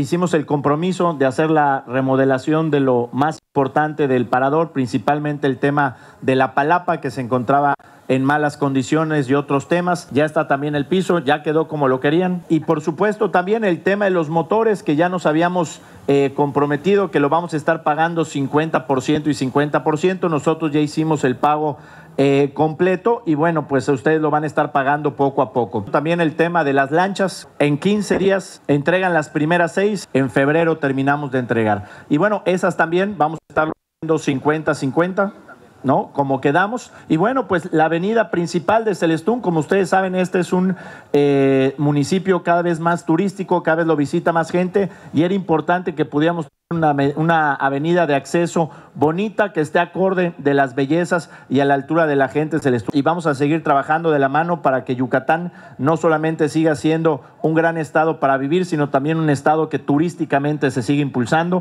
Hicimos el compromiso de hacer la remodelación de lo más importante del parador, principalmente el tema de la palapa que se encontraba en malas condiciones y otros temas. Ya está también el piso, ya quedó como lo querían. Y por supuesto también el tema de los motores que ya nos habíamos eh, comprometido que lo vamos a estar pagando 50% y 50%. Nosotros ya hicimos el pago eh, completo y bueno, pues ustedes lo van a estar pagando poco a poco. También el tema de las lanchas, en 15 días entregan las primeras seis, en febrero terminamos de entregar. Y bueno, esas también vamos a estar 50-50. ¿no? Como quedamos. Y bueno, pues la avenida principal de Celestún, como ustedes saben, este es un eh, municipio cada vez más turístico, cada vez lo visita más gente y era importante que pudiéramos una, una avenida de acceso bonita que esté acorde de las bellezas y a la altura de la gente de Celestún. Y vamos a seguir trabajando de la mano para que Yucatán no solamente siga siendo un gran estado para vivir, sino también un estado que turísticamente se sigue impulsando.